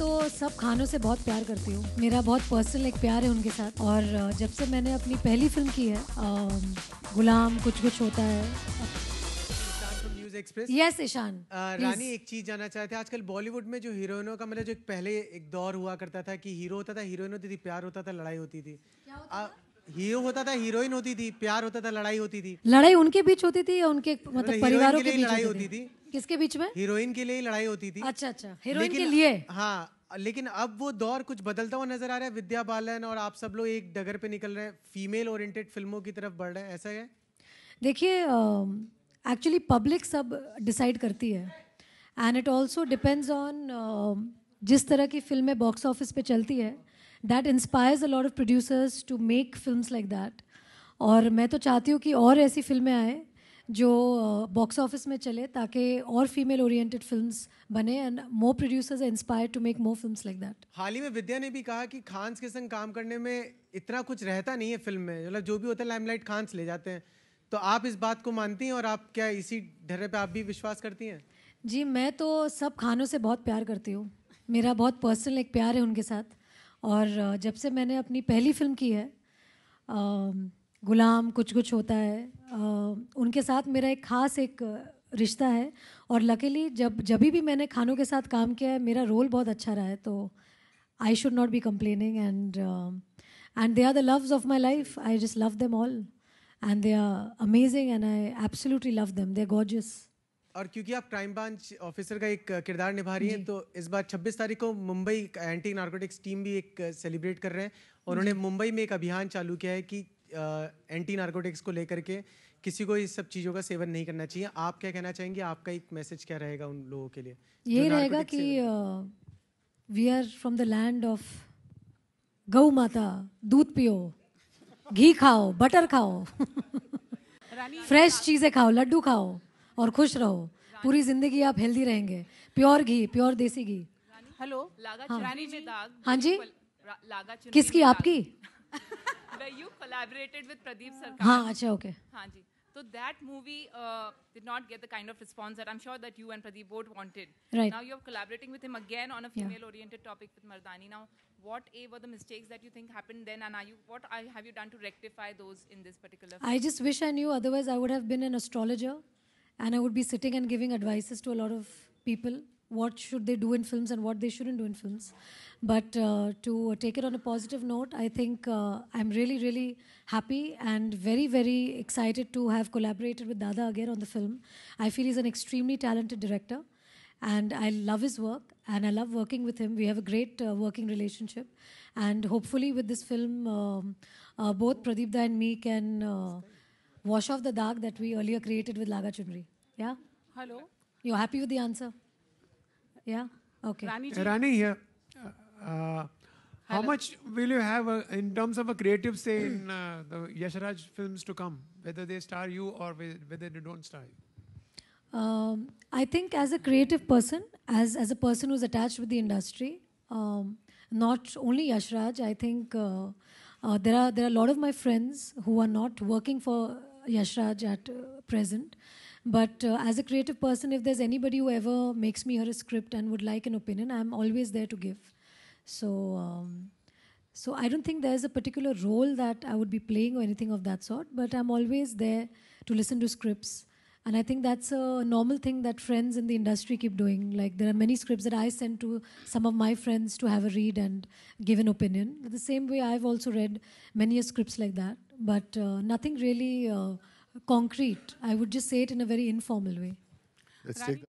तो सब खानों से बहुत प्यार करती हूँ मेरा बहुत पर्सनल एक प्यार है उनके साथ और जब से मैंने अपनी पहली फिल्म की है गुलाम कुछ कुछ होता है यस ईशान रानी एक चीज जानना चाहते हैं आजकल बॉलीवुड में जो हीरोइनों का मतलब जो एक पहले एक दौर हुआ करता था कि हीरो होता था हीरोइन होती थी प्यार होता था लड़ाई होती थी क्या होता आ, हीरो होता था हीरोइन होती थी प्यार होता था लड़ाई होती थी लड़ाई उनके बीच होती थी या उनके मतलब परिवारों के बीच लड़ाई होती थी किसके बीच में हीरोइन के लिए ही लड़ाई होती थी अच्छा अच्छा हीरोइन के लिए हाँ लेकिन अब वो दौर कुछ बदलता हुआ नजर आ रहा है विद्या बालन और आप सब लोग एक डगर पे निकल रहे हैं फीमेल ओरिएंटेड फिल्मों की तरफ बढ़ रहे हैं ऐसा है देखिए एक्चुअली पब्लिक सब डिसाइड करती है and it also depends on जिस तरह की फिल्में बॉक्स ऑफिस पे चलती है that inspires a lot of producers to make film like that और मैं तो चाहती हूँ कि और ऐसी फिल्में आएँ जो बॉक्स ऑफिस में चले ताकि और फीमेल ओरिएंटेड फिल्म्स बने and more producers inspire to make more films like that हाल ही में विद्या ने भी कहा कि खान्स के संग काम करने में इतना कुछ रहता नहीं है फिल्म में मतलब जो भी होता है लाइमलाइट खान्स ले जाते हैं तो आप इस बात को मानती हैं और आप क्या इसी ढेरे पे आप भी विश्वास करती हैं जी मैं तो सब खानों से बहुत प्यार करती हूँ मेरा बहुत पर्सनल एक प्यार है उनके साथ और जब से मैंने अपनी पहली फिल्म की है गुलाम कुछ कुछ होता है उनके साथ मेरा एक ख़ास एक रिश्ता है और लकीली जब जब भी मैंने खानों के साथ काम किया है मेरा रोल बहुत अच्छा रहा है तो I should not be complaining and and they are the loves of my life I just love them all and they are amazing and I absolutely love them they are और क्योंकि आप crime branch officer का एक uh, किरदार निभा रही हैं तो इस बार 26 तारीख को मुंबई एंटी नार्कोटिक्स टीम भी एक सेलिब्रेट uh, कर रहे हैं और उन्होंने मुंबई में एक अभियान चालू किया है कि एंटी uh, नार्कोटिक्स को लेकर के किसी को इस सब चीज़ों का सेवन नहीं करना चाहिए आप क्या कहना चाहेंगे आपका एक मैसेज क्या रहेगा उन लोगों के लिए ये रहेगा कि we are from the land of गौ माता दूध पियो घी खाओ बटर खाओ फ्रेश चीज़ें खाओ लड्डू खाओ और खुश रहो पूरी जिंदगी आप हेल्दी रहेंगे प्योर घी प्योर देसी घी हेलो हाँ, हाँ जी किसकी आपकी you collaborated हाँ अच्छा ओके हाँ जी So that movie uh, did not get the kind of response that I'm sure that you and Pradeep both wanted. Right. Now you're collaborating with him again on a female-oriented yeah. topic with Mardani. Now, what a, were the mistakes that you think happened then, and are you what are, have you done to rectify those in this particular? Film? I just wish I knew. Otherwise, I would have been an astrologer. and I would be sitting and giving advices to a lot of people what should they do in films and what they shouldn't do in films. But uh, to take it on a positive note, I think uh, I'm really, really happy and very, very excited to have collaborated with Dada again on the film. I feel he's an extremely talented director and I love his work and I love working with him. We have a great uh, working relationship. And hopefully, with this film, um, uh, both Pradeep Da and me can uh, wash off the dark that we earlier created with Laga Chunri? Yeah? Hello? You happy with the answer? Yeah? Okay. Rani, Rani here. Uh, uh how much will you have uh, in terms of a creative say in uh, the Raj films to come, whether they star you or whether they don't star you? Um, I think as a creative person, as as a person who's attached with the industry, um, not only Yashraj, I think uh, uh, there are there are a lot of my friends who are not working for Yashraj at uh, present. But uh, as a creative person, if there's anybody who ever makes me hear a script and would like an opinion, I'm always there to give. So, um, so I don't think there's a particular role that I would be playing or anything of that sort. But I'm always there to listen to scripts and I think that's a normal thing that friends in the industry keep doing. Like there are many scripts that I send to some of my friends to have a read and give an opinion. The same way I've also read many scripts like that, but uh, nothing really uh, concrete. I would just say it in a very informal way. Let's take